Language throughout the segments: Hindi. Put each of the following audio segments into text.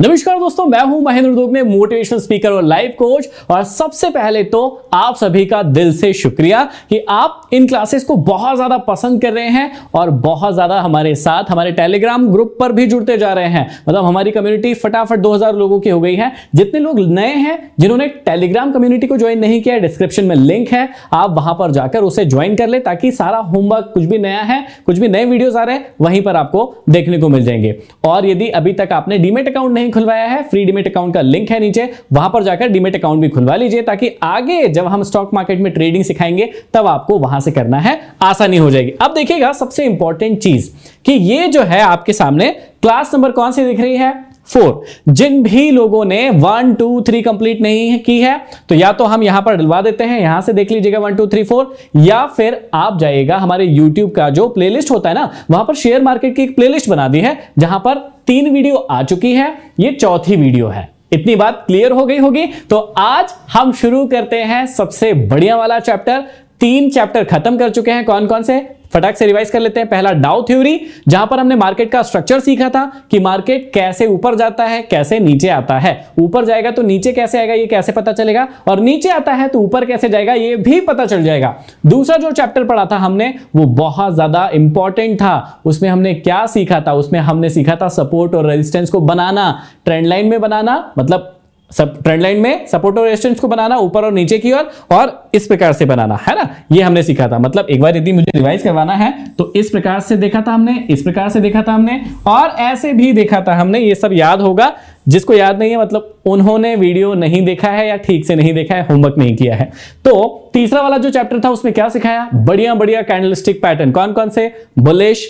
नमस्कार दोस्तों मैं हूं महेंद्र दुग में मोटिवेशनल स्पीकर और लाइव कोच और सबसे पहले तो आप सभी का दिल से शुक्रिया कि आप इन क्लासेस को बहुत ज्यादा पसंद कर रहे हैं और बहुत ज्यादा हमारे साथ हमारे टेलीग्राम ग्रुप पर भी जुड़ते जा रहे हैं मतलब हमारी कम्युनिटी फटाफट 2000 लोगों की हो गई है जितने लोग नए हैं जिन्होंने टेलीग्राम कम्युनिटी को ज्वाइन नहीं किया डिस्क्रिप्शन में लिंक है आप वहां पर जाकर उसे ज्वाइन कर ले ताकि सारा होमवर्क कुछ भी नया है कुछ भी नए वीडियोज आ रहे हैं वहीं पर आपको देखने को मिल जाएंगे और यदि अभी तक आपने डीमेट अकाउंट नहीं नहीं खुलवाया है फ्री डिमेट अकाउंट का लिंक है नीचे वहां पर जाकर डिमेट अकाउंट भी खुलवा लीजिए ताकि आगे जब हम स्टॉक मार्केट में ट्रेडिंग सिखाएंगे तब आपको वहां से करना है आसानी हो जाएगी अब देखिएगा सबसे इंपॉर्टेंट चीज कि ये जो है आपके सामने क्लास नंबर कौन सी दिख रही है फोर जिन भी लोगों ने वन टू थ्री कंप्लीट नहीं की है तो या तो हम यहां पर डलवा देते हैं यहां से देख लीजिएगा वन टू थ्री फोर या फिर आप जाइएगा हमारे यूट्यूब का जो प्लेलिस्ट होता है ना वहां पर शेयर मार्केट की एक प्लेलिस्ट बना दी है जहां पर तीन वीडियो आ चुकी है ये चौथी वीडियो है इतनी बात क्लियर हो गई होगी तो आज हम शुरू करते हैं सबसे बढ़िया वाला चैप्टर तीन चैप्टर खत्म कर चुके हैं कौन कौन से फटाक से रिवाइज कर लेते हैं पहला डाउ थ्योरी जहां पर हमने मार्केट का स्ट्रक्चर सीखा था कि मार्केट कैसे ऊपर जाता है कैसे नीचे आता है ऊपर जाएगा तो नीचे कैसे आएगा ये कैसे पता चलेगा और नीचे आता है तो ऊपर कैसे जाएगा ये भी पता चल जाएगा दूसरा जो चैप्टर पढ़ा था हमने वो बहुत ज्यादा इंपॉर्टेंट था उसमें हमने क्या सीखा था उसमें हमने सीखा था सपोर्ट और रेजिस्टेंस को बनाना ट्रेंडलाइन में बनाना मतलब सब ट्रेंड लाइन में सपोर्ट और रेजिस्टेंस को बनाना ऊपर और नीचे की ओर और, इस प्रकार से बनाना है ना ये हमने सीखा था मतलब एक बार यदि मुझे रिवाइज करवाना है तो इस प्रकार से देखा था हमने इस प्रकार से देखा था हमने और ऐसे भी देखा था हमने ये सब याद होगा जिसको याद नहीं है मतलब उन्होंने वीडियो नहीं देखा है या ठीक से नहीं देखा है होमवर्क नहीं किया है तो तीसरा वाला जो चैप्टर था उसमें क्या सिखाया बढ़िया बढ़िया कैंडलिस्टिक पैटर्न कौन कौन से बुलिश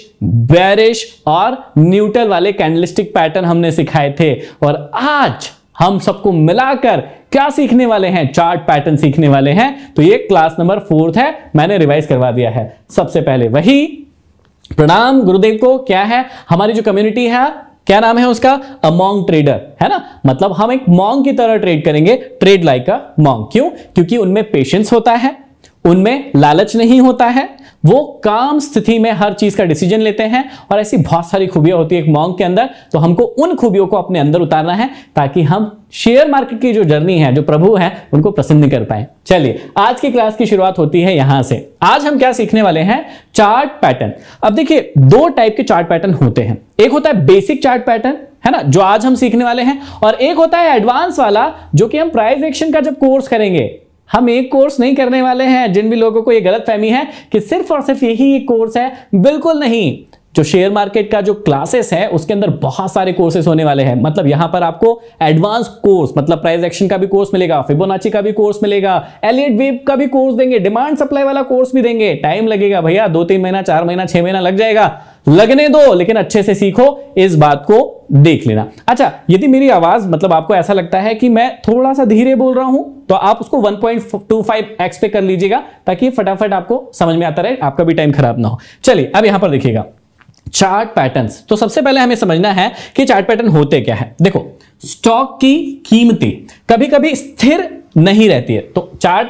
बैरिश और न्यूट्रल वाले कैंडलिस्टिक पैटर्न हमने सिखाए थे और आज हम सबको मिलाकर क्या सीखने वाले हैं चार्ट पैटर्न सीखने वाले हैं तो ये क्लास नंबर फोर्थ है मैंने रिवाइज करवा दिया है सबसे पहले वही प्रणाम गुरुदेव को क्या है हमारी जो कम्युनिटी है क्या नाम है उसका अमोंग ट्रेडर है ना मतलब हम एक मॉन्ग की तरह ट्रेड करेंगे ट्रेड लाइक अ मॉन्ग क्यों क्योंकि उनमें पेशेंस होता है उनमें लालच नहीं होता है वो काम स्थिति में हर चीज का डिसीजन लेते हैं और ऐसी बहुत सारी खूबियां होती है एक मॉन्ग के अंदर तो हमको उन खूबियों को अपने अंदर उतारना है ताकि हम शेयर मार्केट की जो जर्नी है जो प्रभु है उनको प्रसन्न कर पाए चलिए आज की क्लास की शुरुआत होती है यहां से आज हम क्या सीखने वाले हैं चार्ट पैटर्न अब देखिए दो टाइप के चार्ट पैटर्न होते हैं एक होता है बेसिक चार्ट पैटर्न है ना जो आज हम सीखने वाले हैं और एक होता है एडवांस वाला जो कि हम प्राइस एक्शन का जब कोर्स करेंगे हम एक कोर्स नहीं करने वाले हैं जिन भी लोगों को ये गलत फहमी है कि सिर्फ और सिर्फ यही एक कोर्स है बिल्कुल नहीं जो शेयर मार्केट का जो क्लासेस है उसके अंदर बहुत सारे कोर्सेस होने वाले हैं मतलब यहां पर आपको एडवांस कोर्स मतलब प्राइस एक्शन का भी कोर्स मिलेगा फिबोनाची का भी कोर्स मिलेगा एलियट वेब का भी कोर्स देंगे डिमांड सप्लाई वाला कोर्स भी देंगे टाइम लगेगा भैया दो तीन महीना चार महीना छह महीना लग जाएगा लगने दो लेकिन अच्छे से सीखो इस बात को देख लेना अच्छा यदि मेरी आवाज मतलब आपको ऐसा लगता है कि मैं थोड़ा सा धीरे बोल रहा हूं तो आप उसको 1.25x पे कर लीजिएगा ताकि फटाफट आपको समझ में आता रहे आपका भी टाइम खराब ना हो चलिए अब यहां पर देखिएगा चार्ट पैटर्न्स तो सबसे पहले हमें समझना है कि चार्ट पैटर्न होते क्या है देखो स्टॉक की कीमतें कभी कभी स्थिर नहीं रहती है तो चार्ट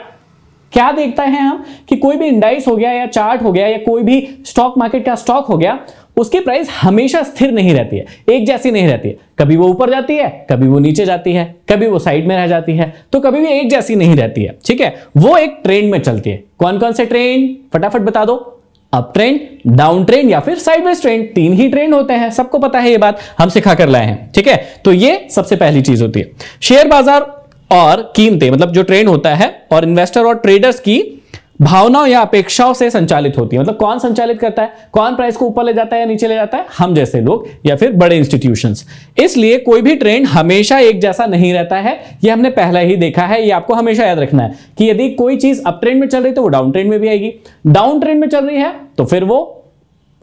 क्या देखता है हम कि कोई भी इंडाइस हो गया या चार्ट हो गया या कोई भी स्टॉक मार्केट का स्टॉक हो गया उसकी प्राइस हमेशा स्थिर नहीं रहती है एक जैसी नहीं रहती है कभी वो ऊपर जाती है कभी वो नीचे जाती है कभी वो साइड में रह जाती है तो कभी भी एक जैसी नहीं रहती है ठीक है वो एक ट्रेंड में चलती है कौन कौन से ट्रेंड फटाफट बता दो अप ट्रेंड डाउन ट्रेंड या फिर साइडवेज ट्रेंड तीन ही ट्रेंड होते हैं सबको पता है ये बात हम सिखा कर लाए हैं ठीक है तो ये सबसे पहली चीज होती है शेयर बाजार और कीमतें मतलब जो ट्रेंड होता है और इन्वेस्टर और ट्रेडर्स की भावनाओं या अपेक्षाओं से संचालित होती है मतलब कौन संचालित करता है कौन प्राइस को ऊपर ले जाता है या नीचे ले जाता है हम जैसे लोग या फिर बड़े इंस्टीट्यूशंस इसलिए कोई भी ट्रेंड हमेशा एक जैसा नहीं रहता है ये हमने पहले ही देखा है ये आपको हमेशा याद रखना है कि यदि कोई चीज अप ट्रेंड में चल रही है तो वो डाउन ट्रेंड में भी आएगी डाउन ट्रेंड में चल रही है तो फिर वो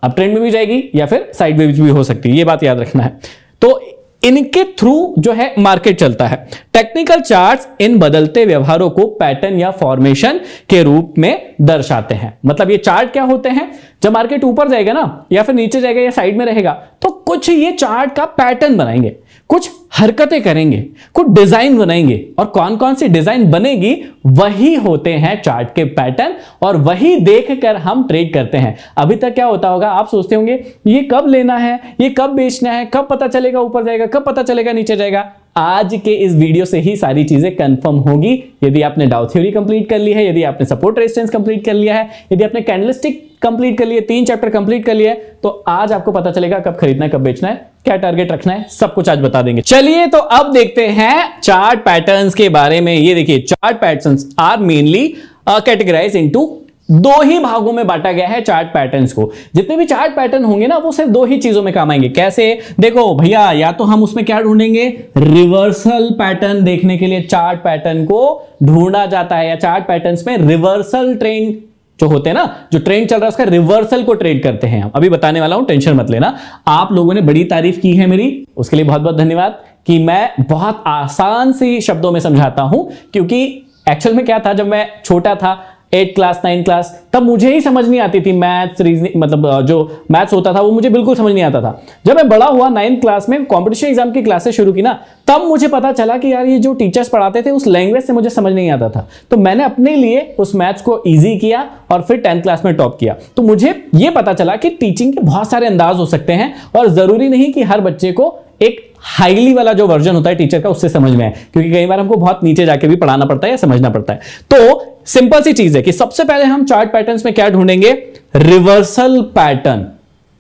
अप ट्रेंड में भी जाएगी या फिर साइड में भी हो सकती है ये बात याद रखना है तो इनके थ्रू जो है मार्केट चलता है टेक्निकल चार्ट्स इन बदलते व्यवहारों को पैटर्न या फॉर्मेशन के रूप में दर्शाते हैं मतलब ये चार्ट क्या होते हैं जब मार्केट ऊपर जाएगा ना या फिर नीचे जाएगा या साइड में रहेगा तो कुछ ये चार्ट का पैटर्न बनाएंगे कुछ हरकतें करेंगे कुछ डिजाइन बनाएंगे और कौन कौन सी डिजाइन बनेगी वही होते हैं चार्ट के पैटर्न और वही देखकर हम ट्रेड करते हैं अभी तक क्या होता होगा आप सोचते होंगे ये कब लेना है ये कब बेचना है कब पता चलेगा ऊपर जाएगा कब पता चलेगा नीचे जाएगा आज के इस वीडियो से ही सारी चीजें कंफर्म होगी यदि आपने डाउ थ्योरी कंप्लीट कर ली है यदि आपने सपोर्ट रेजिस्टेंस कंप्लीट कर लिया है यदि आपने कैंडलिस्टिक कंप्लीट कर लिए तीन चैप्टर कंप्लीट कर लिए तो आज आपको पता चलेगा कब खरीदना है कब बेचना है क्या टारगेट रखना है सब कुछ आज बता देंगे चलिए तो अब देखते हैं चार्ट पैटर्न्स के बारे में ये देखिए chart patterns are mainly categorise into दो ही भागों में बांटा गया है चार्ट पैटर्न्स को जितने भी चार्ट पैटर्न होंगे ना वो सिर्फ दो ही चीजों में काम आएंगे कैसे देखो भैया या तो हम उसमें क्या ढूंढेंगे रिवर्सल पैटर्न देखने के लिए चार्ट पैटर्न को ढूंढा जाता है या चार्ट पैटर्न में रिवर्सल ट्रेंड जो होते हैं ना जो ट्रेंड चल रहा है उसका रिवर्सल को ट्रेड करते हैं अभी बताने वाला हूं टेंशन मत लेना आप लोगों ने बड़ी तारीफ की है मेरी उसके लिए बहुत बहुत धन्यवाद कि मैं बहुत आसान सी शब्दों में समझाता हूं क्योंकि एक्चुअल में क्या था जब मैं छोटा था एट क्लास नाइन क्लास तब मुझे ही समझ नहीं आती थी मैथ्स रीजनिंग मतलब जो मैथ्स होता था वो मुझे बिल्कुल समझ नहीं आता था जब मैं बड़ा हुआ नाइन्थ क्लास में कंपटीशन एग्जाम की क्लासेस शुरू की ना तब मुझे पता चला कि यार ये जो टीचर्स पढ़ाते थे उस लैंग्वेज से मुझे समझ नहीं आता था तो मैंने अपने लिए उस मैथ्स को ईजी किया और फिर टेंथ क्लास में टॉप किया तो मुझे ये पता चला कि टीचिंग के बहुत सारे अंदाज हो सकते हैं और ज़रूरी नहीं कि हर बच्चे को एक हाईली वाला जो वर्जन होता है टीचर का उससे समझ में है क्योंकि कई बार हमको बहुत नीचे जाके भी पढ़ाना पड़ता है या समझना पड़ता है तो सिंपल सी चीज है कि सबसे पहले हम चार्ट पैटर्न में क्या ढूंढेंगे रिवर्सल पैटर्न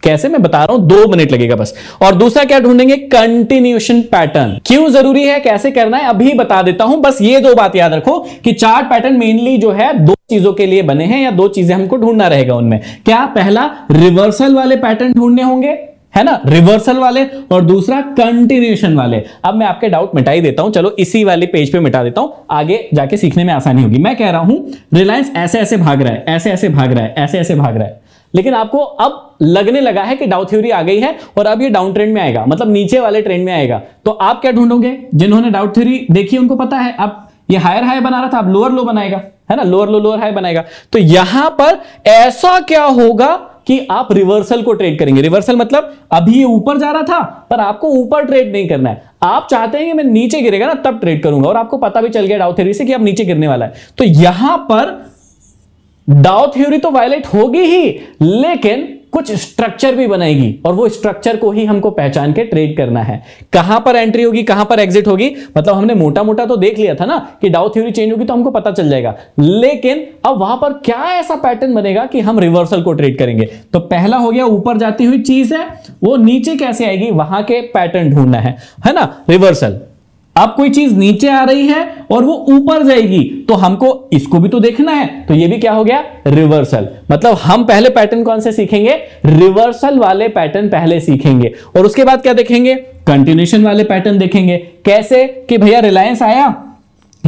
कैसे मैं बता रहा हूं दो मिनट लगेगा बस और दूसरा क्या ढूंढेंगे कंटिन्यूशन पैटर्न क्यों जरूरी है कैसे करना है अभी बता देता हूं बस ये दो बात याद रखो कि चार्ट पैटर्न मेनली जो है दो चीजों के लिए बने हैं या दो चीजें हमको ढूंढना रहेगा उनमें क्या पहला रिवर्सल वाले पैटर्न ढूंढने होंगे है ना रिवर्सल वाले और दूसरा कंटिन्यूशन वाले अब मैं आपके डाउट मिटाई देता हूं चलो इसी वाले पेज पे मिटा देता हूं आगे जाके सीखने में आसानी होगी मैं कह रहा हूं रिलायंस ऐसे ऐसे भाग रहा है ऐसे ऐसे भाग रहा है ऐसे ऐसे भाग रहा है लेकिन आपको अब लगने लगा है कि डाउ थ्योरी आ गई है और अब ये डाउन ट्रेंड में आएगा मतलब नीचे वाले ट्रेंड में आएगा तो आप क्या ढूंढोगे जिन्होंने डाउट थ्योरी देखी उनको पता है अब ये हायर हाई बना रहा था आप लोअर लो बनाएगा है ना लोअर लो लोअर हाई बनाएगा तो यहां पर ऐसा क्या होगा कि आप रिवर्सल को ट्रेड करेंगे रिवर्सल मतलब अभी ये ऊपर जा रहा था पर आपको ऊपर ट्रेड नहीं करना है आप चाहते हैं कि मैं नीचे गिरेगा ना तब ट्रेड करूंगा और आपको पता भी चल गया डाउ थ्योरी से कि आप नीचे गिरने वाला है तो यहां पर डाउ थ्योरी तो वायलेट होगी ही लेकिन कुछ स्ट्रक्चर भी बनाएगी और वो स्ट्रक्चर को ही हमको पहचान के ट्रेड करना है कहां पर एंट्री होगी कहां पर एग्जिट होगी मतलब हमने मोटा मोटा तो देख लिया था ना कि डाउ थ्योरी चेंज होगी तो हमको पता चल जाएगा लेकिन अब वहां पर क्या ऐसा पैटर्न बनेगा कि हम रिवर्सल को ट्रेड करेंगे तो पहला हो गया ऊपर जाती हुई चीज है वो नीचे कैसे आएगी वहां के पैटर्न ढूंढना है है ना रिवर्सल अब कोई चीज नीचे आ रही है और वो ऊपर जाएगी तो हमको इसको भी तो देखना है तो ये भी क्या हो गया रिवर्सल मतलब हम पहले पैटर्न कौन से सीखेंगे रिवर्सल वाले पैटर्न पहले सीखेंगे और उसके बाद क्या देखेंगे कंटिन्यूशन वाले पैटर्न देखेंगे कैसे कि भैया रिलायंस आया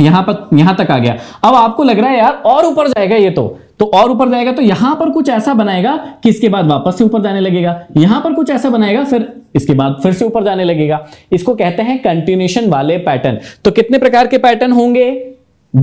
यहां पर यहां तक आ गया अब आपको लग रहा है यार और ऊपर जाएगा ये तो तो और ऊपर जाएगा तो यहां पर कुछ ऐसा बनाएगा कि इसके बाद वापस से ऊपर जाने लगेगा यहां पर कुछ ऐसा बनाएगा फिर इसके बाद फिर से ऊपर जाने लगेगा इसको कहते हैं कंटिन्यूशन वाले पैटर्न तो कितने प्रकार के पैटर्न होंगे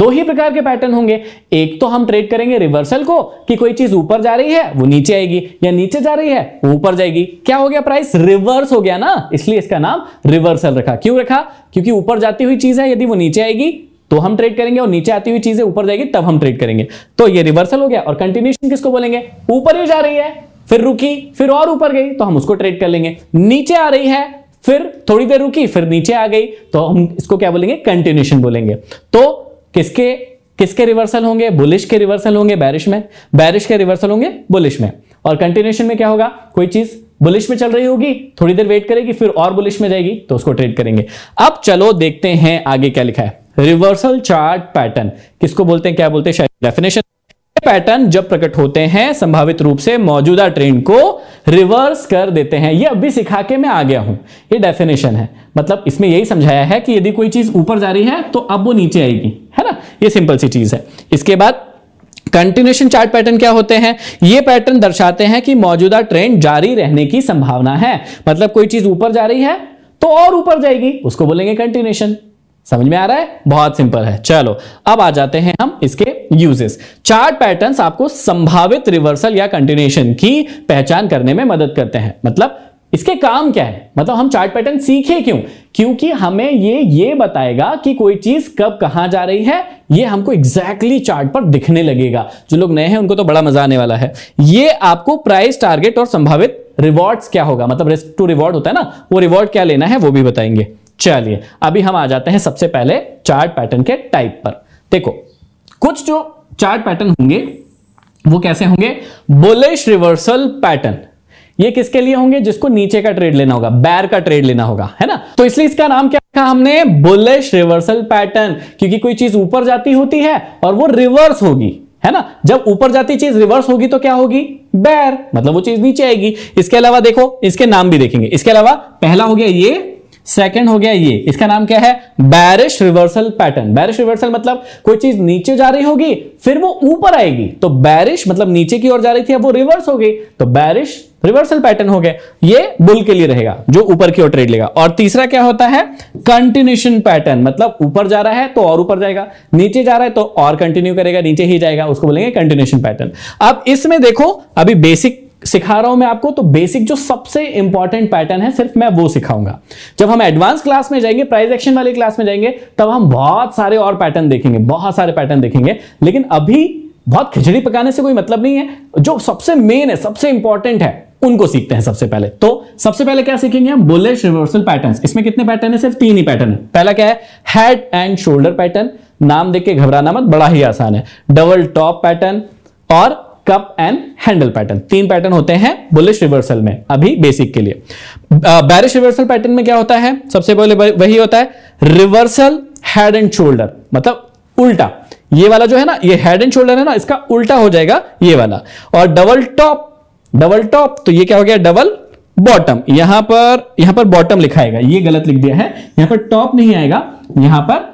दो ही प्रकार के पैटर्न होंगे एक तो हम ट्रेड करेंगे रिवर्सल को कि कोई चीज ऊपर जा रही है वो नीचे आएगी या नीचे जा रही है वो ऊपर जाएगी क्या हो गया प्राइस रिवर्स हो गया ना इसलिए इसका नाम रिवर्सल रखा क्यों रखा क्योंकि ऊपर जाती हुई चीज है यदि वो नीचे आएगी तो हम ट्रेड करेंगे और नीचे आती हुई चीजें ऊपर जाएगी तब हम ट्रेड करेंगे तो ये रिवर्सल हो गया और कंटिन्यूशन किसको बोलेंगे ऊपर ही जा रही है फिर रुकी फिर और ऊपर गई तो हम उसको ट्रेड कर लेंगे नीचे आ रही है फिर थोड़ी देर रुकी फिर नीचे आ गई तो हम इसको क्या बोलेंगे कंटिन्यूशन बोलेंगे तो किसके किसके रिवर्सल होंगे बुलिश के रिवर्सल होंगे बैरिश में बैरिश के रिवर्सल होंगे बुलिश में और कंटिन्यूशन में क्या होगा कोई चीज बुलिश में चल रही होगी थोड़ी देर वेट करेगी फिर और बुलिश में जाएगी तो उसको ट्रेड करेंगे अब चलो देखते हैं आगे क्या लिखा है रिवर्सल चार्ट पैटर्न किसको बोलते हैं क्या बोलते हैं डेफिनेशन पैटर्न जब प्रकट होते हैं संभावित रूप से मौजूदा ट्रेंड को रिवर्स कर देते हैं ये अभी सिखा के मैं आ गया हूं ये डेफिनेशन है मतलब इसमें यही समझाया है कि यदि कोई चीज ऊपर जा रही है तो अब वो नीचे आएगी है ना ये सिंपल सी चीज है इसके बाद कंटिन्यूशन चार्ट पैटर्न क्या होते हैं ये पैटर्न दर्शाते हैं कि मौजूदा ट्रेंड जारी रहने की संभावना है मतलब कोई चीज ऊपर जा रही है तो और ऊपर जाएगी उसको बोलेंगे कंटिन्यूशन समझ में आ रहा है बहुत सिंपल है चलो अब आ जाते हैं हम इसके यूजेस चार्ट पैटर्न्स आपको संभावित रिवर्सल या कंटिन्यूशन की पहचान करने में मदद करते हैं मतलब इसके काम क्या है मतलब हम चार्ट पैटर्न सीखे क्यों क्योंकि हमें ये ये बताएगा कि कोई चीज कब कहां जा रही है ये हमको एग्जैक्टली exactly चार्ट पर दिखने लगेगा जो लोग नए हैं उनको तो बड़ा मजा आने वाला है ये आपको प्राइस टारगेट और संभावित रिवॉर्ड्स क्या होगा मतलब रिस्क टू रिवॉर्ड होता है ना वो रिवॉर्ड क्या लेना है वो भी बताएंगे चलिए अभी हम आ जाते हैं सबसे पहले चार्ट पैटर्न के टाइप पर देखो कुछ जो चार्ट पैटर्न होंगे वो कैसे होंगे बोलेश रिवर्सल पैटर्न ये किसके लिए होंगे जिसको नीचे का ट्रेड लेना होगा बैर का ट्रेड लेना होगा है ना तो इसलिए इसका नाम क्या रखा हमने बुलिश रिवर्सल पैटर्न क्योंकि कोई चीज ऊपर जाती होती है और वो रिवर्स होगी है ना जब ऊपर जाती चीज रिवर्स होगी तो क्या होगी बैर मतलब वो चीज नीचे आएगी इसके अलावा देखो इसके नाम भी देखेंगे इसके अलावा पहला हो गया ये सेकेंड हो गया ये इसका नाम क्या है bearish reversal pattern bearish reversal मतलब कोई चीज नीचे जा रही होगी फिर वो ऊपर आएगी तो बैरिश मतलब नीचे की ओर जा रही थी अब वो रिवर्स हो गई तो बैरिश रिवर्सल पैटर्न हो गया ये बुल के लिए रहेगा जो ऊपर की ओर ट्रेड लेगा और तीसरा क्या होता है कंटिन्यूशन पैटर्न मतलब ऊपर जा रहा है तो और ऊपर जाएगा नीचे जा रहा है तो और कंटिन्यू करेगा नीचे ही जाएगा उसको बोलेंगे कंटिन्यूशन पैटर्न अब इसमें देखो अभी बेसिक सिखा रहा हूं मैं आपको तो बेसिक जो सबसे इंपॉर्टेंट पैटर्न है सिर्फ मैं वो सिखाऊंगा जब हम एडवांस क्लास में जाएंगे प्राइस एक्शन वाली क्लास में जाएंगे तब हम बहुत सारे और पैटर्न देखेंगे बहुत सारे पैटर्न देखेंगे लेकिन अभी बहुत खिचड़ी पकाने से कोई मतलब नहीं है जो सबसे मेन है सबसे इंपॉर्टेंट है उनको सीखते हैं सबसे पहले तो सबसे पहले क्या सीखेंगे हम बुलेश रिवर्सल पैटर्न इसमें कितने पैटर्न है सिर्फ तीन ही पैटर्न है पहला क्या है हेड एंड शोल्डर पैटर्न नाम देख के घबराना मत बड़ा ही आसान है डबल टॉप पैटर्न और कप एंड हैंडल पैटर्न तीन पैटर्न होते हैं बुलिश रिवर्सल में अभी बेसिक के लिए बैरिश रिवर्सल पैटर्न में क्या होता है सबसे पहले वही होता है रिवर्सल हेड एंड शोल्डर मतलब उल्टा ये वाला जो है ना ये हेड एंड शोल्डर है ना इसका उल्टा हो जाएगा ये वाला और डबल टॉप डबल टॉप तो ये क्या हो गया डबल बॉटम यहां पर यहां पर बॉटम लिखाएगा ये गलत लिख दिया है यहां पर टॉप नहीं आएगा यहां पर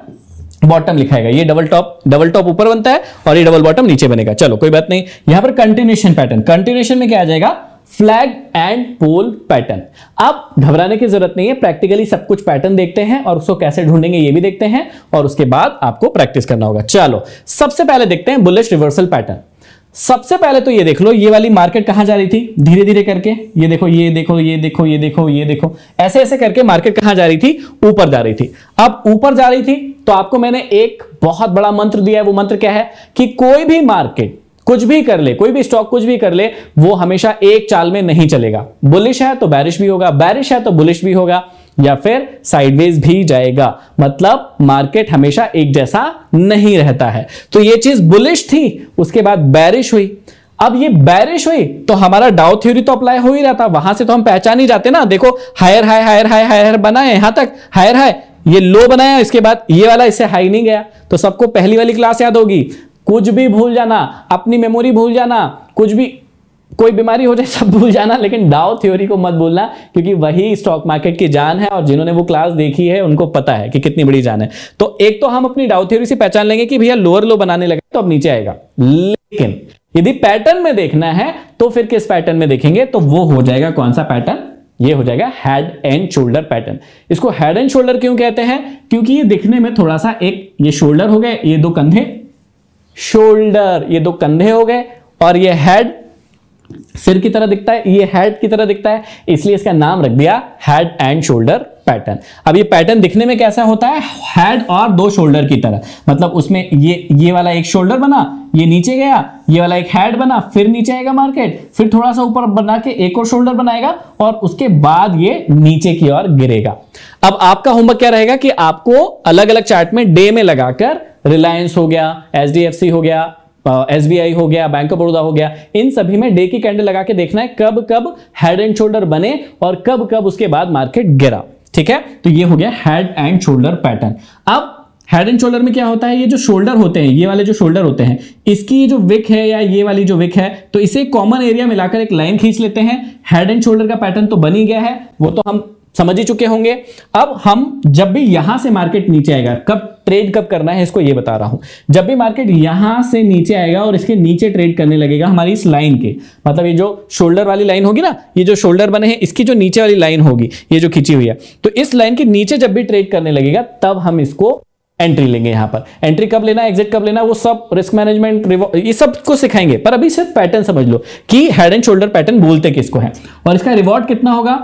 बॉटम लिखा है ये डबल टॉप डबल टॉप ऊपर बनता है और ये डबल बॉटम नीचे बनेगा चलो कोई बात नहीं यहां पर कंटिन्यूशन पैटर्न कंटिन्यूशन में क्या आ जाएगा फ्लैग एंड पोल पैटर्न अब घबराने की जरूरत नहीं है प्रैक्टिकली सब कुछ पैटर्न देखते हैं और उसको कैसे ढूंढेंगे ये भी देखते हैं और उसके बाद आपको प्रैक्टिस करना होगा चलो सबसे पहले देखते हैं बुलेट रिवर्सल पैटर्न सबसे पहले तो ये देख लो ये वाली मार्केट कहां जा रही थी धीरे धीरे करके ये देखो ये देखो ये देखो ये देखो ये देखो ऐसे ऐसे करके मार्केट कहां जा रही थी ऊपर जा रही थी अब ऊपर जा रही थी तो आपको मैंने एक बहुत बड़ा मंत्र दिया है वो मंत्र क्या है कि कोई भी मार्केट कुछ भी कर ले कोई भी स्टॉक कुछ भी कर ले वो हमेशा एक चाल में नहीं चलेगा बुलिश है तो बैरिश भी होगा बैरिश है तो बुलिश भी होगा या फिर साइडवेज भी जाएगा मतलब मार्केट हमेशा एक जैसा नहीं रहता है तो ये चीज बुलिश थी उसके बाद बैरिश हुई अब ये बैरिश हुई तो हमारा डाउ थ्योरी तो अप्लाई हो ही रहा था वहां से तो हम पहचान ही जाते ना देखो higher high higher high higher बनाए यहां तक हायर हाई ये लो बनाया इसके बाद ये वाला इससे हाई नहीं गया तो सबको पहली वाली क्लास याद होगी कुछ भी भूल जाना अपनी मेमोरी भूल जाना कुछ भी कोई बीमारी हो जाए सब भूल जाना लेकिन डाउ थ्योरी को मत भूलना क्योंकि वही स्टॉक मार्केट की जान है और जिन्होंने वो क्लास देखी है उनको पता है कि कितनी बड़ी जान है तो एक तो हम अपनी डाउ थ्योरी से पहचान लेंगे कि भैया लोअर लो बनाने लगे तो अब नीचे आएगा लेकिन यदि पैटर्न में देखना है तो फिर किस पैटर्न में देखेंगे तो वो हो जाएगा कौन सा पैटर्न ये हो जाएगा हेड एंड शोल्डर पैटर्न इसको हेड एंड शोल्डर क्यों कहते हैं क्योंकि ये दिखने में थोड़ा सा एक ये शोल्डर हो गए ये दो कंधे शोल्डर ये दो कंधे हो गए और ये हेड सिर की तरह दिखता है ये हेड की तरह दिखता है इसलिए इसका नाम रख दिया हेड एंड शोल्डर पैटर्न अब ये पैटर्न दिखने में कैसा होता है हेड और दो शोल्डर की तरह मतलब उसमें ये ये वाला एक शोल्डर बना ये नीचे गया ये वाला एक हेड बना फिर नीचे आएगा मार्केट फिर थोड़ा सा ऊपर बना के एक और शोल्डर बनाएगा और उसके बाद ये नीचे की ओर गिरेगा अब आपका होमवर्क क्या रहेगा कि आपको अलग अलग चार्ट में डे में लगाकर रिलायंस हो गया एच हो गया एस uh, हो गया बैंक ऑफ बड़ौदा हो गया इन सभी में डे की कैंडल लगा के देखना है कब कब हेड एंड शोल्डर बने और कब कब उसके बाद मार्केट गिरा ठीक है तो ये हो गया हेड एंड शोल्डर पैटर्न अब हेड एंड शोल्डर में क्या होता है ये जो शोल्डर होते हैं ये वाले जो शोल्डर होते हैं इसकी जो विक है या ये वाली जो विक है तो इसे कॉमन एरिया मिलाकर एक लाइन खींच लेते हैं हेड एंड शोल्डर का पैटर्न तो बन ही गया है वो तो हम समझ ही चुके होंगे अब हम जब भी यहां से मार्केट नीचे आएगा कब ट्रेड कब करना है इसको ये बता रहा हूं जब भी मार्केट यहां से नीचे आएगा और इसके नीचे ट्रेड करने लगेगा हमारी इस लाइन के मतलब ये जो शोल्डर वाली लाइन होगी ना ये जो शोल्डर बने हैं इसकी जो नीचे वाली लाइन होगी ये जो खींची हुई है तो इस लाइन के नीचे जब भी ट्रेड करने लगेगा तब हम इसको एंट्री लेंगे यहां पर एंट्री कब लेना एग्जिट कब लेना वो सब रिस्क मैनेजमेंट ये सब को सिखाएंगे पर अभी सिर्फ पैटर्न समझ लो कि हेड एंड शोल्डर पैटर्न बोलते किसको है और इसका रिवॉर्ड कितना होगा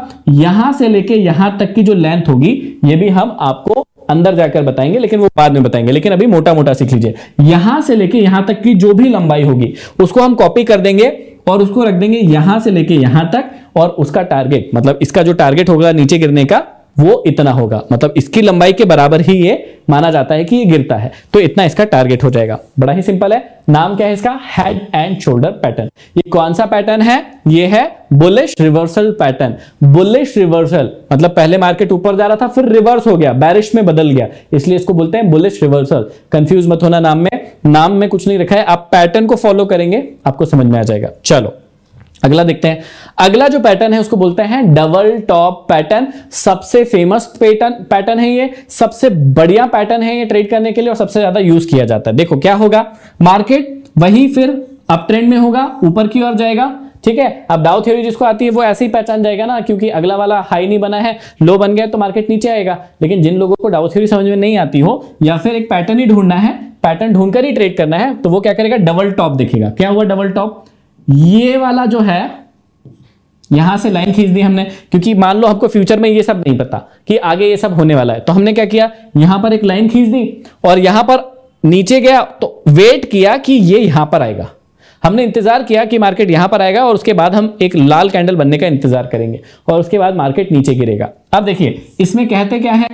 यहां से लेके यहां तक की जो लेंथ होगी ये भी हम आपको अंदर जाकर बताएंगे लेकिन वो बाद में बताएंगे लेकिन अभी मोटा मोटा सीख लीजिए यहां से लेके यहां तक की जो भी लंबाई होगी उसको हम कॉपी कर देंगे और उसको रख देंगे यहां से लेके यहां तक और उसका टारगेट मतलब इसका जो टारगेट होगा नीचे गिरने का वो इतना होगा मतलब इसकी लंबाई के बराबर ही ये माना जाता है कि ये गिरता है तो इतना इसका टारगेट हो जाएगा बड़ा ही सिंपल है नाम क्या है इसका हेड एंड शोल्डर पैटर्न ये कौन सा पैटर्न है ये है bullish reversal pattern bullish reversal मतलब पहले मार्केट ऊपर जा रहा था फिर रिवर्स हो गया बैरिश में बदल गया इसलिए इसको बोलते हैं बुलिश रिवर्सल कंफ्यूज मत होना नाम में नाम में कुछ नहीं रखा है आप पैटर्न को फॉलो करेंगे आपको समझ में आ जाएगा चलो अगला देखते हैं अगला जो पैटर्न है उसको बोलते हैं डबल टॉप पैटर्न सबसे फेमस पैटर्न पैटर्न है ये सबसे बढ़िया पैटर्न है ये ट्रेड करने के लिए और सबसे ज्यादा यूज किया जाता है देखो क्या होगा मार्केट वही फिर अप ट्रेंड में होगा ऊपर की ओर जाएगा ठीक है अब डाउ थ्योरी जिसको आती है वो ऐसे ही पहचान जाएगा ना क्योंकि अगला वाला हाई नहीं बना है लो बन गया तो मार्केट नीचे आएगा लेकिन जिन लोगों को डाउ थ्योरी समझ में नहीं आती हो या फिर एक पैटर्न ही ढूंढना है पैटर्न ढूंढकर ही ट्रेड करना है तो वो क्या करेगा डबल टॉप देखेगा क्या हुआ डबल टॉप ये वाला जो है यहां से लाइन खींच दी हमने क्योंकि मान लो आपको फ्यूचर में ये सब नहीं पता कि आगे ये सब होने वाला है तो हमने क्या किया यहां पर एक लाइन खींच दी और यहां पर नीचे गया तो वेट किया कि ये यहां पर आएगा हमने इंतजार किया कि मार्केट यहां पर आएगा और उसके बाद हम एक लाल कैंडल बनने का इंतजार करेंगे और उसके बाद मार्केट नीचे गिरेगा अब देखिए इसमें कहते क्या है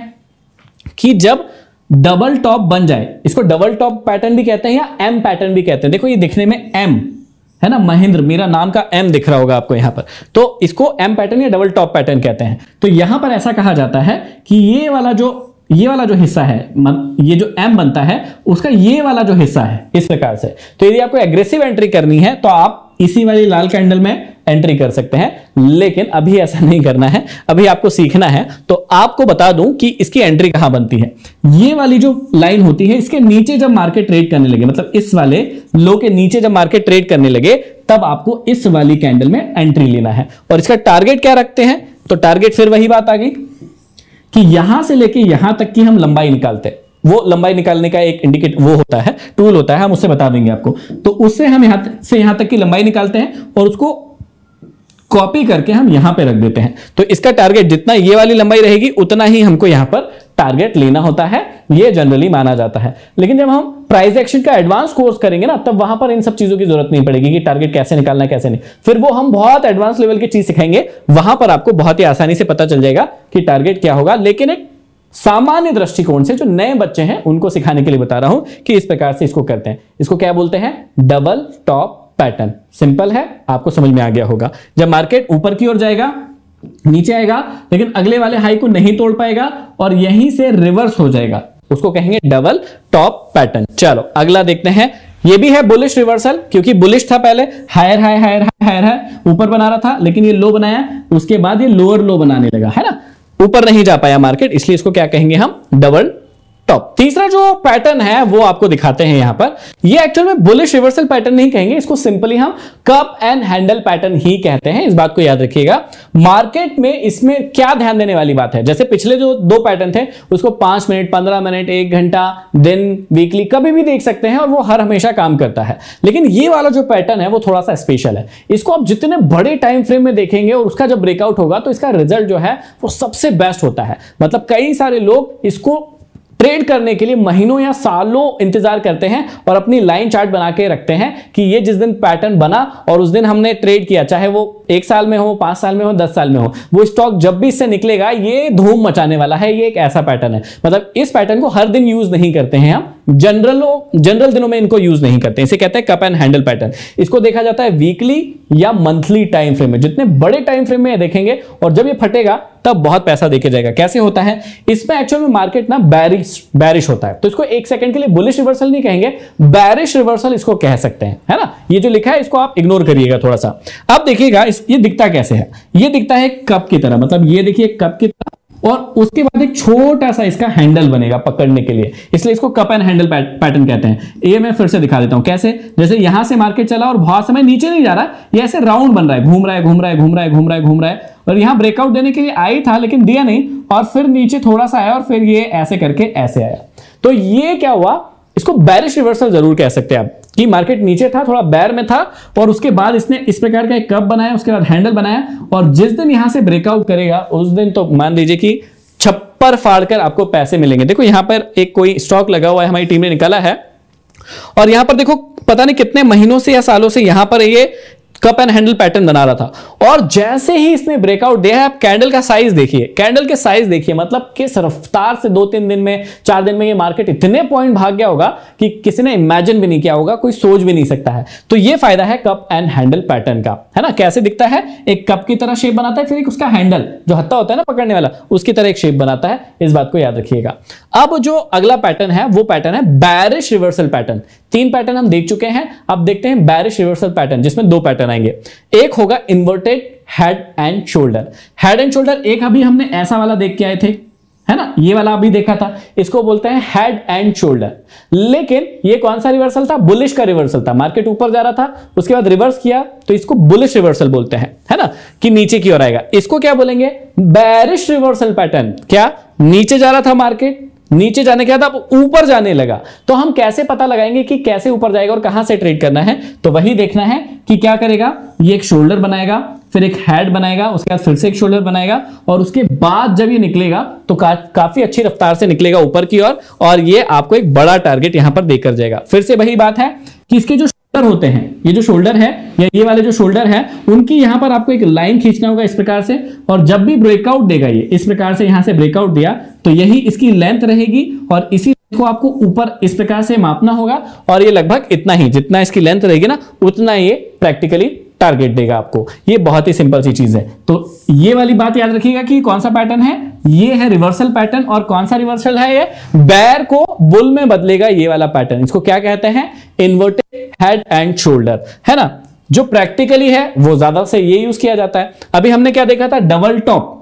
कि जब डबल टॉप बन जाए इसको डबल टॉप पैटर्न भी कहते हैं या एम पैटर्न भी कहते हैं देखो ये दिखने में एम है ना महेंद्र मेरा नाम का एम दिख रहा होगा आपको यहां पर तो इसको एम पैटर्न या डबल टॉप पैटर्न कहते हैं तो यहां पर ऐसा कहा जाता है कि ये वाला जो ये वाला जो हिस्सा है ये जो एम बनता है उसका ये वाला जो हिस्सा है इस प्रकार से तो यदि आपको एग्रेसिव एंट्री करनी है तो आप इसी वाली लाल कैंडल में एंट्री कर सकते हैं लेकिन अभी ऐसा नहीं करना है अभी आपको सीखना है तो आपको बता दूं कि इसकी एंट्री कहां बनती है ये वाली जो लाइन होती है इसके नीचे जब मार्केट ट्रेड करने लगे मतलब इस वाले लो के नीचे जब मार्केट ट्रेड करने लगे तब आपको इस वाली कैंडल में एंट्री लेना है और इसका टारगेट क्या रखते हैं तो टारगेट फिर वही बात आ गई कि यहां से लेके यहां तक की हम लंबाई निकालते हैं वो लंबाई निकालने का एक इंडिकेट वो होता है टूल होता है हम उसे बता देंगे आपको तो उससे हम यहां से यहां तक की लंबाई निकालते हैं और उसको कॉपी करके हम यहां पे रख देते हैं तो इसका टारगेट जितना ये वाली लंबाई रहेगी उतना ही हमको यहां पर टारगेट लेना होता है ये जनरली माना जाता है लेकिन जब हम प्राइस एक्शन का एडवांस कोर्स करेंगे ना तब वहां पर इन सब चीजों की जरूरत नहीं पड़ेगी कि टारगेट कैसे निकालना है कैसे नहीं फिर वो हम बहुत एडवांस लेवल की चीज सिखाएंगे वहां पर आपको बहुत ही आसानी से पता चल जाएगा कि टारगेट क्या होगा लेकिन एक सामान्य दृष्टिकोण से जो नए बच्चे हैं उनको सिखाने के लिए बता रहा हूं कि इस प्रकार से इसको करते हैं इसको क्या बोलते हैं डबल टॉप पैटर्न सिंपल है आपको समझ में आ गया होगा जब मार्केट ऊपर की ओर जाएगा नीचे आएगा लेकिन अगले वाले हाई को नहीं तोड़ पाएगा और यहीं से रिवर्स हो जाएगा उसको कहेंगे डबल टॉप पैटर्न चलो अगला देखते हैं ये भी है बुलिश रिवर्सल क्योंकि बुलिश था पहले हायर हायर हायर हायर है ऊपर बना रहा था लेकिन ये लो बनाया उसके बाद ये लोअर लो बनाने लगा है ना ऊपर नहीं जा पाया मार्केट इसलिए इसको क्या कहेंगे हम डबल टॉप तीसरा जो पैटर्न है वो आपको दिखाते हैं यहां पर ये एक्चुअल में बुलिश रिवर्सल पैटर्न नहीं कहेंगे इसको सिंपली हम कप एंड हैंडल पैटर्न ही कहते हैं इस बात को याद रखिएगा मार्केट में इसमें क्या ध्यान देने वाली बात है जैसे पिछले जो दो पैटर्न थे उसको पांच मिनट पंद्रह मिनट एक घंटा दिन वीकली कभी भी देख सकते हैं और वो हर हमेशा काम करता है लेकिन ये वाला जो पैटर्न है वो थोड़ा सा स्पेशल है इसको आप जितने बड़े टाइम फ्रेम में देखेंगे और उसका जब ब्रेकआउट होगा तो इसका रिजल्ट जो है वो सबसे बेस्ट होता है मतलब कई सारे लोग इसको ट्रेड करने के लिए महीनों या सालों इंतजार करते हैं और अपनी लाइन चार्ट बना के रखते हैं कि ये जिस दिन पैटर्न बना और उस दिन हमने ट्रेड किया चाहे वो एक साल में हो पांच साल में हो दस साल में हो वो स्टॉक जब भी इससे निकलेगा ये धूम मचाने वाला है ये एक ऐसा पैटर्न है मतलब इस पैटर्न को हर दिन यूज नहीं करते हैं हम जनरलों जनरल दिनों में इनको यूज नहीं करते इसे कहते हैं कप एंड हैंडल पैटर्न इसको देखा जाता है वीकली या मंथली टाइम फ्रेम में जितने बड़े टाइम फ्रेम में देखेंगे और जब ये फटेगा तब बहुत पैसा देके जाएगा कैसे होता है इसमें एक्चुअल में मार्केट ना बैरिश बैरिश होता है तो इसको एक सेकंड के लिए बुलिश रिवर्सल नहीं कहेंगे बैरिश रिवर्सल इसको कह सकते हैं है ना ये जो लिखा है इसको आप इग्नोर करिएगा थोड़ा सा अब देखिएगा ये दिखता कैसे है ये दिखता है कप की तरह मतलब ये देखिए कप की तरह और उसके बाद एक छोटा सा इसका हैंडल बनेगा पकड़ने के लिए इसलिए इसको कप एंड हैंडल पैटर्न कहते हैं ये मैं फिर से दिखा देता हूं कैसे जैसे यहां से मार्केट चला और बहुत समय नीचे नहीं जा रहा ये ऐसे राउंड बन रहा है घूम रहा है घूम रहा है घूम रहा है घूम रहा है घूम रहा है और यहाँ ब्रेकआउट देने के लिए आई था लेकिन दिया नहीं और फिर नीचे थोड़ा सा आया और फिर ये ऐसे करके ऐसे आया तो ये क्या हुआ इसको बैरिश रिवर्सल जरूर कह सकते हैं आप कि मार्केट नीचे था थोड़ा बैर में था और उसके बाद इसने इस प्रकार का एक कप बनाया उसके बाद हैंडल बनाया और जिस दिन यहां से ब्रेकआउट करेगा उस दिन तो मान लीजिए कि छप्पर फाड़कर आपको पैसे मिलेंगे देखो यहां पर एक कोई स्टॉक लगा हुआ है हमारी टीम ने निकाला है और यहां पर देखो पता नहीं कितने महीनों से या सालों से यहां पर ये कप एंड हैंडल पैटर्न बना रहा था और जैसे ही इसने ब्रेकआउट दिया है आप कैंडल का साइज देखिए कैंडल के साइज देखिए मतलब किस रफ्तार से दो तीन दिन में चार दिन में ये मार्केट इतने पॉइंट भाग गया होगा कि किसी ने इमेजिन भी नहीं किया होगा कोई सोच भी नहीं सकता है तो ये फायदा है कप एंड हैंडल पैटर्न का है ना कैसे दिखता है एक कप की तरह शेप बनाता है फिर एक उसका हैंडल जो हत्ता होता है ना पकड़ने वाला उसकी तरह एक शेप बनाता है इस बात को याद रखिएगा अब जो अगला पैटर्न है वो पैटर्न है बैरिश रिवर्सल पैटर्न तीन पैटर्न हम देख चुके हैं अब देखते हैं बैरिश रिवर्सल पैटर्न जिसमें दो पैटर्न बनाएंगे एक होगा inverted head and shoulder head and shoulder एक अभी हमने ऐसा वाला देख के आए थे है ना ये वाला अभी देखा था इसको बोलते हैं हेड एंड शोल्डर लेकिन ये कौन सा रिवर्सल था बुलिश का रिवर्सल था मार्केट ऊपर जा रहा था उसके बाद रिवर्स किया तो इसको बुलिश रिवर्सल बोलते हैं है ना कि नीचे की ओर आएगा इसको क्या बोलेंगे बैरिश रिवर्सल पैटर्न क्या नीचे जा रहा था मार्केट नीचे जाने के बाद अब ऊपर जाने लगा तो हम कैसे पता लगाएंगे कि कैसे ऊपर जाएगा और कहां से ट्रेड करना है तो वही देखना है कि क्या करेगा ये एक शोल्डर बनाएगा फिर एक हेड बनाएगा उसके बाद फिर से एक शोल्डर बनाएगा और उसके बाद जब ये निकलेगा तो का, काफी अच्छी रफ्तार से निकलेगा ऊपर की ओर और, और ये आपको एक बड़ा टारगेट यहां पर देकर जाएगा फिर से वही बात है कि इसके जो शोल्डर होते हैं ये जो शोल्डर है या ये वाले जो शोल्डर है उनकी यहां पर आपको एक लाइन खींचना होगा इस प्रकार से और जब भी ब्रेकआउट देगा ये इस प्रकार से यहां से ब्रेकआउट दिया तो यही इसकी लेंथ रहेगी और इसी को आपको ऊपर इस प्रकार से मापना होगा और ये लगभग इतना ही जितना इसकी लेंथ रहेगी ना उतना ये प्रैक्टिकली टारगेट देगा आपको ये बहुत ही सिंपल सी चीज है तो ये वाली बात याद रखिएगा कि कौन सा पैटर्न है ये है रिवर्सल पैटर्न और कौन सा रिवर्सल है ये बैर को बुल में बदलेगा ये वाला पैटर्न इसको क्या कहते हैं इन्वर्टेड हेड एंड शोल्डर है ना जो प्रैक्टिकली है वो ज्यादा से ये यूज किया जाता है अभी हमने क्या देखा था डबल टॉप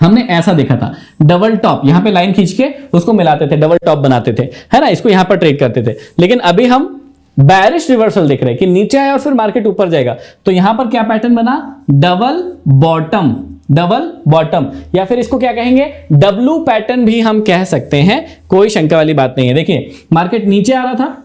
हमने ऐसा देखा था डबल टॉप यहां पे लाइन खींच के उसको मिलाते थे डबल टॉप बनाते थे है ना इसको यहां पर ट्रेड करते थे लेकिन अभी हम बैरिश रिवर्सल देख रहे हैं कि नीचे आया और फिर मार्केट ऊपर जाएगा तो यहां पर क्या पैटर्न बना डबल बॉटम डबल बॉटम या फिर इसको क्या कहेंगे डब्लू पैटर्न भी हम कह सकते हैं कोई शंका वाली बात नहीं है देखिए मार्केट नीचे आ रहा था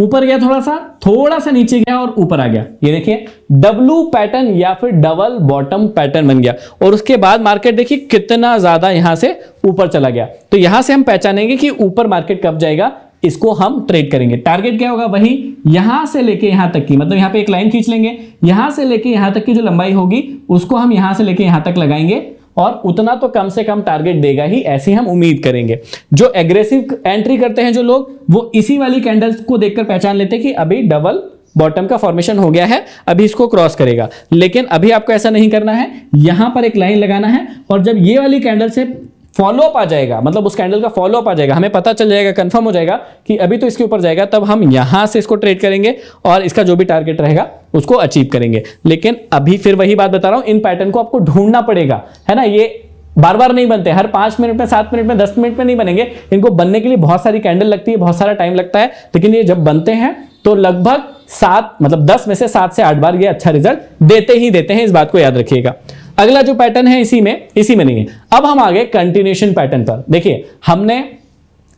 ऊपर गया थोड़ा सा थोड़ा सा नीचे गया और ऊपर आ गया ये देखिए डब्लू पैटर्न या फिर डबल बॉटम पैटर्न बन गया और उसके बाद मार्केट देखिए कितना ज्यादा यहां से ऊपर चला गया तो यहां से हम पहचानेंगे कि ऊपर मार्केट कब जाएगा इसको हम ट्रेड करेंगे टारगेट क्या होगा वही यहां से लेके यहां तक की मतलब यहां पे एक लाइन खींच लेंगे यहां से लेके यहां तक की जो लंबाई होगी उसको हम यहां से लेके यहां तक लगाएंगे और उतना तो कम से कम टारगेट देगा ही ऐसी हम उम्मीद करेंगे जो एग्रेसिव एंट्री करते हैं जो लोग वो इसी वाली कैंडल्स को देखकर पहचान लेते हैं कि अभी डबल बॉटम का फॉर्मेशन हो गया है अभी इसको क्रॉस करेगा लेकिन अभी आपको ऐसा नहीं करना है यहां पर एक लाइन लगाना है और जब ये वाली कैंडल से फॉलोअप आ जाएगा मतलब उस कैंडल का फॉलोअप आ जाएगा हमें पता चल जाएगा कंफर्म हो जाएगा कि अभी तो इसके ऊपर जाएगा तब हम यहां से इसको ट्रेड करेंगे और इसका जो भी टारगेट रहेगा उसको अचीव करेंगे लेकिन अभी फिर वही बात बता रहा हूं इन पैटर्न को आपको ढूंढना पड़ेगा है ना ये बार बार नहीं बनते हर पांच मिनट में सात मिनट में दस मिनट में नहीं बनेंगे इनको बनने के लिए बहुत सारी कैंडल लगती है बहुत सारा टाइम लगता है लेकिन ये जब बनते हैं तो लगभग सात मतलब दस में से सात से आठ बार ये अच्छा रिजल्ट देते ही देते हैं इस बात को याद रखिएगा अगला जो पैटर्न है इसी में इसी में नहीं है अब हम आगे कंटिन्यूशन पैटर्न पर देखिए हमने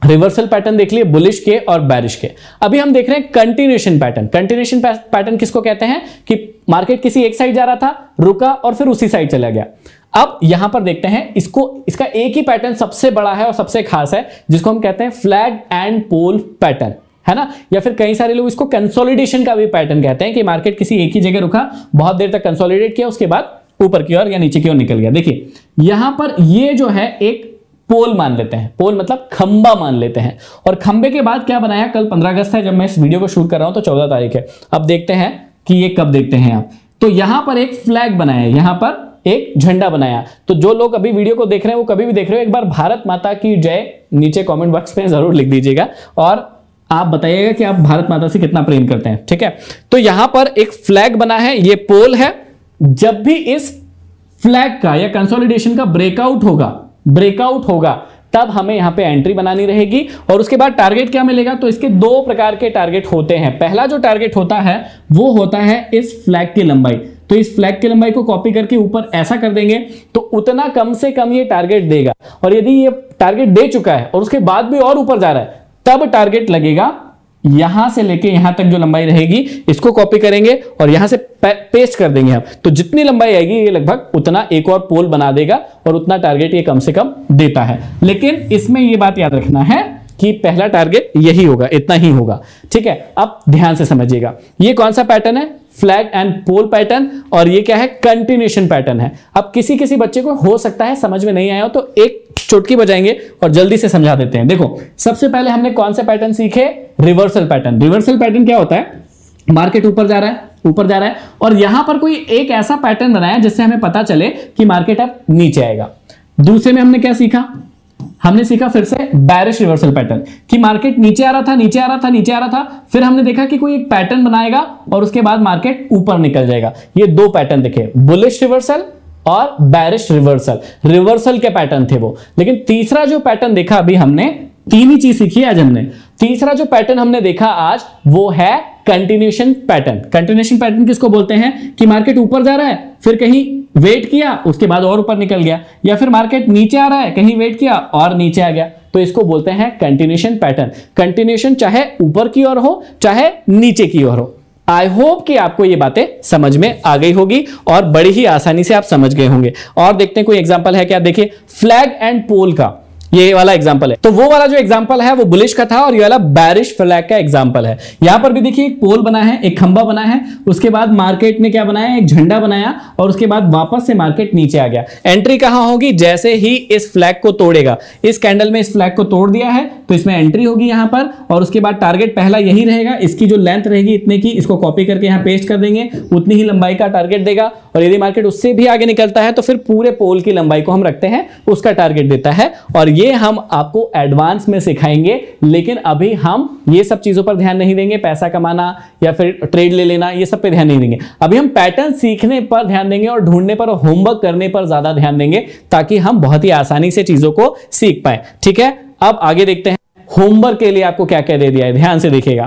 रिवर्सल पैटर्न देख लिए बुलिश के और बैरिश के अभी हम देख रहे हैं कंटिन्यूशन पैटर्न कंटिन्यूशन पैटर्न किसको कहते हैं कि मार्केट किसी एक साइड जा रहा था रुका और फिर उसी साइड चला गया अब यहां पर देखते हैं इसको इसका एक ही पैटर्न सबसे बड़ा है और सबसे खास है जिसको हम कहते हैं फ्लैग एंड पोल पैटर्न है ना या फिर कई सारे लोग इसको कंसोलिडेशन का भी पैटर्न कहते हैं कि मार्केट किसी एक ही जगह रुका बहुत देर तक कंसोलिडेट किया उसके बाद ऊपर की ओर या नीचे की ओर निकल गया देखिए यहां पर ये जो है एक पोल मान लेते हैं पोल मतलब खंबा मान लेते हैं और खंबे के बाद क्या बनाया कल 15 अगस्त है जब मैं इस वीडियो को शूट कर रहा हूं तो 14 तारीख है अब देखते हैं कि ये कब देखते हैं आप तो यहां पर एक फ्लैग बनाया यहां पर एक झंडा बनाया तो जो लोग अभी वीडियो को देख रहे हैं वो कभी भी देख रहे हो एक बार भारत माता की जय नीचे कॉमेंट बॉक्स में जरूर लिख दीजिएगा और आप बताइएगा कि आप भारत माता से कितना प्रेम करते हैं ठीक है तो यहां पर एक फ्लैग बना है ये पोल है जब भी इस फ्लैग का या कंसोलिडेशन का ब्रेकआउट होगा ब्रेकआउट होगा तब हमें यहां पे एंट्री बनानी रहेगी और उसके बाद टारगेट क्या मिलेगा तो इसके दो प्रकार के टारगेट होते हैं पहला जो टारगेट होता है वो होता है इस फ्लैग की लंबाई तो इस फ्लैग की लंबाई को कॉपी करके ऊपर ऐसा कर देंगे तो उतना कम से कम ये टारगेट देगा और यदि ये टारगेट दे चुका है और उसके बाद भी और ऊपर जा रहा है तब टारगेट लगेगा यहां से लेके यहां तक जो लंबाई रहेगी इसको कॉपी करेंगे और यहां से पेस्ट कर देंगे हम तो जितनी लंबाई आएगी ये लगभग उतना एक और पोल बना देगा और उतना टारगेट ये कम से कम देता है लेकिन इसमें ये बात याद रखना है कि पहला टारगेट यही होगा इतना ही होगा ठीक है अब ध्यान से समझिएगा ये कौन सा पैटर्न है फ्लैग एंड पोल पैटर्न और ये क्या है कंटिन्यूशन पैटर्न है अब किसी किसी बच्चे को हो सकता है समझ में नहीं आया हो तो एक चुटकी बजाएंगे और जल्दी से समझा देते हैं देखो सबसे पहले हमने कौन से पैटर्न सीखे रिवर्सल पैटर्न रिवर्सल पैटर्न क्या होता है मार्केट ऊपर जा रहा है ऊपर जा रहा है और यहां पर कोई एक ऐसा पैटर्न बनाया जिससे हमें पता चले कि मार्केट अब नीचे आएगा दूसरे में हमने क्या सीखा हमने सीखा फिर से बैरिश रिवर्सल पैटर्न कि मार्केट नीचे आ रहा था नीचे आ रहा था नीचे आ रहा था फिर हमने देखा कि कोई एक पैटर्न बनाएगा और उसके बाद मार्केट ऊपर निकल जाएगा ये दो पैटर्न देखे बुलिश रिवर्सल और बैरिश रिवर्सल रिवर्सल के पैटर्न थे वो लेकिन तीसरा जो पैटर्न देखा अभी हमने तीन ही चीज सीखी आज हमने तीसरा जो पैटर्न हमने देखा आज वो है कंटिन्यूशन पैटर्न कंटिन्यूशन पैटर्न किसको बोलते हैं कि मार्केट ऊपर जा रहा है फिर कहीं वेट किया उसके बाद और ऊपर निकल गया या फिर मार्केट नीचे आ रहा है कहीं वेट किया और नीचे आ गया तो इसको बोलते हैं कंटिन्यूशन पैटर्न कंटिन्यूशन चाहे ऊपर की ओर हो चाहे नीचे की ओर हो आई होप कि आपको ये बातें समझ में आ गई होगी और बड़ी ही आसानी से आप समझ गए होंगे और देखते हैं कोई एग्जाम्पल है क्या देखिए फ्लैग एंड पोल का ये वाला एग्जाम्पल है तो वो वाला जो एग्जाम्पल है वो बुलिश का था और ये वाला बैरिश फ्लैग का एग्जाम्पल है यहां पर भी देखिए एक पोल बना है एक खंबा बना है उसके बाद मार्केट ने क्या बनाया एक झंडा बनाया और उसके बाद वापस से मार्केट नीचे आ गया एंट्री कहां होगी जैसे ही इस फ्लैग को तोड़ेगा इस कैंडल में इस फ्लैग को तोड़ दिया है तो इसमें एंट्री होगी यहां पर और उसके बाद टारगेट पहला यही रहेगा इसकी जो लेंथ रहेगी इतने की इसको कॉपी करके यहां पेस्ट कर देंगे उतनी ही लंबाई का टारगेट देगा और यदि मार्केट उससे भी आगे निकलता है तो फिर पूरे पोल की लंबाई को हम रखते हैं उसका टारगेट देता है और ये ये हम आपको एडवांस में सिखाएंगे लेकिन अभी हम ये सब चीज़ों पर ध्यान नहीं देंगे पैसा कमाना या फिर ट्रेड ले लेना ये सब पे ध्यान नहीं देंगे अभी हम पैटर्न सीखने पर ध्यान देंगे और ढूंढने पर होमवर्क करने पर ज़्यादा ध्यान देंगे ताकि हम बहुत ही आसानी से चीज़ों को सीख पाए ठीक है अब आगे देखते हैं होमवर्क के लिए आपको क्या क्या दे दिया है ध्यान से देखिएगा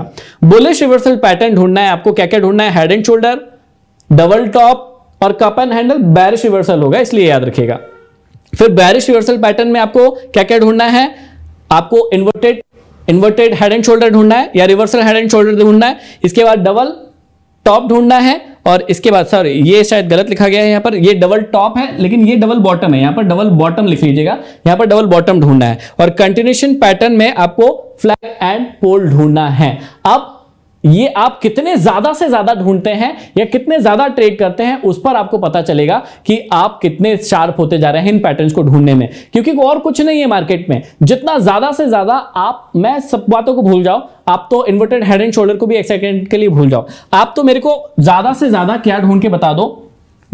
बोले रिवर्सल पैटर्न ढूंढना है आपको क्या क्या ढूंढना है head and shoulder double top और cup and handle bearish reversal होगा इसलिए याद रखिएगा फिर बैरिश रिवर्सल पैटर्न में आपको क्या क्या ढूंढना है आपको inverted inverted head and shoulder ढूंढना है या रिवर्सल हेड एंड शोल्डर ढूंढना है इसके बाद डबल टॉप ढूंढना है और इसके बाद सॉरी ये शायद गलत लिखा गया है यहां पर ये डबल टॉप है लेकिन ये डबल बॉटम है यहां पर डबल बॉटम लिख लीजिएगा यहां पर डबल बॉटम ढूंढना है और कंटिन्यूशन पैटर्न में आपको फ्लैग एंड पोल ढूंढना है अब ये आप कितने ज्यादा से ज्यादा ढूंढते हैं या कितने ज्यादा ट्रेड करते हैं उस पर आपको पता चलेगा कि आप कितने शार्प होते जा रहे हैं इन पैटर्न्स को ढूंढने में क्योंकि और कुछ नहीं है मार्केट में जितना ज्यादा से ज्यादा आप मैं सब बातों को भूल जाओ आप तो इन्वर्टेड हेड एंड शोल्डर को भी एक सेकेंड के लिए भूल जाओ आप तो मेरे को ज्यादा से ज्यादा क्या ढूंढ के बता दो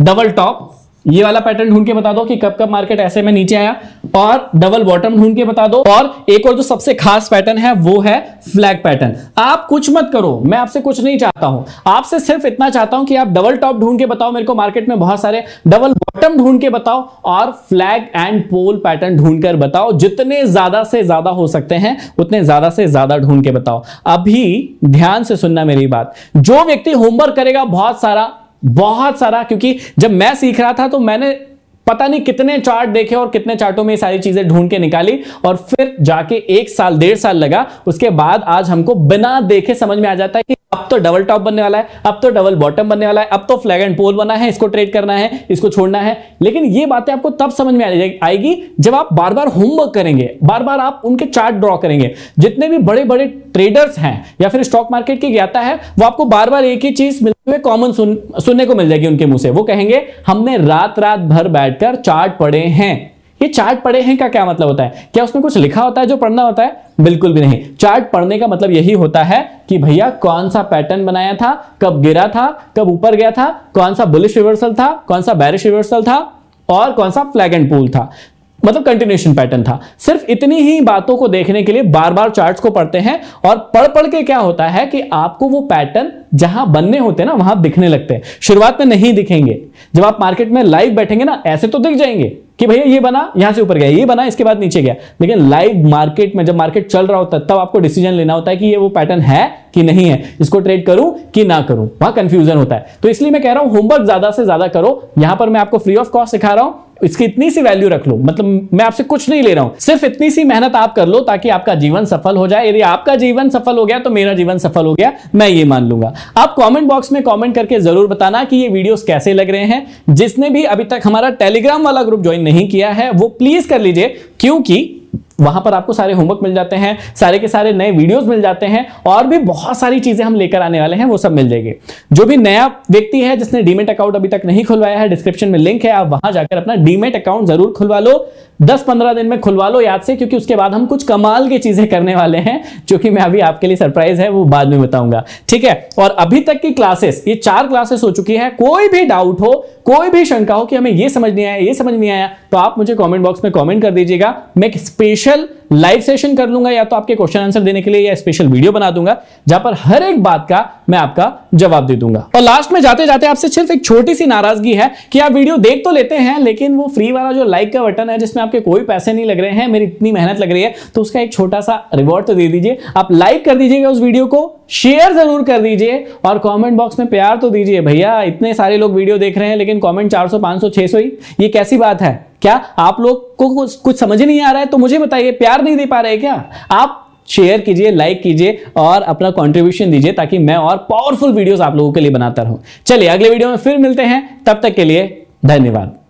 डबल टॉप ये वाला पैटर्न ढूंढ के बता दो कि कब कब मार्केट ऐसे में नीचे आया और डबल बॉटम ढूंढ के बता दो और एक और जो सबसे खास पैटर्न है वो है फ्लैग पैटर्न आप कुछ मत करो मैं आपसे कुछ नहीं चाहता हूं आपसे सिर्फ इतना चाहता हूं कि आप डबल टॉप ढूंढ के बताओ मेरे को मार्केट में बहुत सारे डबल बॉटम ढूंढ के बताओ और फ्लैग एंड पोल पैटर्न ढूंढ कर बताओ जितने ज्यादा से ज्यादा हो सकते हैं उतने ज्यादा से ज्यादा ढूंढ के बताओ अभी ध्यान से सुनना मेरी बात जो व्यक्ति होमवर्क करेगा बहुत सारा बहुत सारा क्योंकि जब मैं सीख रहा था तो मैंने पता नहीं कितने चार्ट देखे और कितने चार्टों में सारी चीजें ढूंढ के निकाली और फिर जाके एक साल डेढ़ साल लगा उसके बाद आज हमको बिना देखे समझ में आ जाता है कि अब तो डबल टॉप बनने वाला है अब तो डबल बॉटम बनने वाला है अब तो फ्लैग एंड पोल बना है इसको ट्रेड करना है इसको छोड़ना है लेकिन ये बातें आपको तब समझ में आएगी जब आप बार बार होमवर्क करेंगे बार बार आप उनके चार्ट ड्रॉ करेंगे जितने भी बड़े बड़े ट्रेडर्स हैं या फिर स्टॉक मार्केट की ज्ञाता है वो आपको बार बार एक ही चीज मिलते कॉमन सुन, सुनने को मिल जाएगी उनके मुंह से वो कहेंगे हमने रात रात भर बैठकर चार्ट पढ़े हैं कि चार्ट पढ़े हैं का क्या मतलब होता है क्या उसमें कुछ लिखा होता है जो पढ़ना होता है बिल्कुल भी नहीं चार्ट पढ़ने का मतलब यही होता है कि भैया कौन सा पैटर्न बनाया था कब गिरा था कब ऊपर गया था कौन सा बुलिश रिवर्सल था कौन सा बैरिश रिवर्सल था और कौन सा फ्लैग एंड पूल था मतलब कंटिन्यूशन पैटर्न था सिर्फ इतनी ही बातों को देखने के लिए बार बार चार्ट्स को पढ़ते हैं और पढ़ पढ़ के क्या होता है कि आपको वो पैटर्न जहां बनने होते हैं ना वहां दिखने लगते हैं शुरुआत में नहीं दिखेंगे जब आप मार्केट में लाइव बैठेंगे ना ऐसे तो दिख जाएंगे कि भैया ये बना यहां से ऊपर गया ये बना इसके बाद नीचे गया लेकिन लाइव मार्केट में जब मार्केट चल रहा होता है तब आपको डिसीजन लेना होता है कि ये वो पैटर्न है कि नहीं है इसको ट्रेड करूं कि ना करूं वहां कंफ्यूजन होता है तो इसलिए मैं कह रहा हूं होमवर्क ज्यादा से ज्यादा करो यहां पर मैं आपको फ्री ऑफ कॉस्ट सिखा रहा हूं इसकी इतनी सी वैल्यू रख लो मतलब मैं आपसे कुछ नहीं ले रहा हूं सिर्फ इतनी सी मेहनत आप कर लो ताकि आपका जीवन सफल हो जाए यदि आपका जीवन सफल हो गया तो मेरा जीवन सफल हो गया मैं ये मान लूंगा आप कमेंट बॉक्स में कमेंट करके जरूर बताना कि ये वीडियोस कैसे लग रहे हैं जिसने भी अभी तक हमारा टेलीग्राम वाला ग्रुप ज्वाइन नहीं किया है वो प्लीज कर लीजिए क्योंकि वहां पर आपको सारे होमवर्क मिल जाते हैं सारे के सारे नए वीडियोस मिल जाते हैं और भी बहुत सारी चीज़ें हम लेकर आने वाले हैं वो सब मिल जाएंगे जो भी नया व्यक्ति है जिसने डीमेट अकाउंट अभी तक नहीं खुलवाया है डिस्क्रिप्शन में लिंक है आप वहां जाकर अपना डीमेट अकाउंट जरूर खुलवा लो दस पंद्रह दिन में खुलवा लो याद से क्योंकि उसके बाद हम कुछ कमाल की चीज़ें करने वाले हैं जो कि मैं अभी आपके लिए सरप्राइज है वो बाद में बताऊंगा ठीक है और अभी तक की क्लासेस ये चार क्लासेस हो चुकी है कोई भी डाउट हो कोई भी शंका हो कि हमें ये समझ नहीं आया ये समझ नहीं आया तो आप मुझे कॉमेंट बॉक्स में कॉमेंट कर दीजिएगा मैं स्पेशल स्पेशल लाइव सेशन कर लूंगा या तो आपके क्वेश्चन आंसर देने के लिए या स्पेशल वीडियो बना दूंगा जहां पर हर एक बात का मैं आपका जवाब दे दूंगा और लास्ट में जाते जाते आपसे सिर्फ एक छोटी सी नाराजगी है कि आप वीडियो देख तो लेते हैं लेकिन वो फ्री वाला जो लाइक का बटन है जिसमें आपके कोई पैसे नहीं लग रहे हैं मेरी इतनी मेहनत लग रही है तो उसका एक छोटा सा रिवॉर्ड तो दे दीजिए आप लाइक कर दीजिएगा उस वीडियो को शेयर जरूर कर दीजिए और कमेंट बॉक्स में प्यार तो दीजिए भैया इतने सारे लोग वीडियो देख रहे हैं लेकिन कमेंट 400 500 600 ही ये कैसी बात है क्या आप लोग को कुछ समझ नहीं आ रहा है तो मुझे बताइए प्यार नहीं दे पा रहे क्या आप शेयर कीजिए लाइक कीजिए और अपना कंट्रीब्यूशन दीजिए ताकि मैं और पावरफुल वीडियोस आप लोगों के लिए बनाता रहूं चलिए अगले वीडियो में फिर मिलते हैं तब तक के लिए धन्यवाद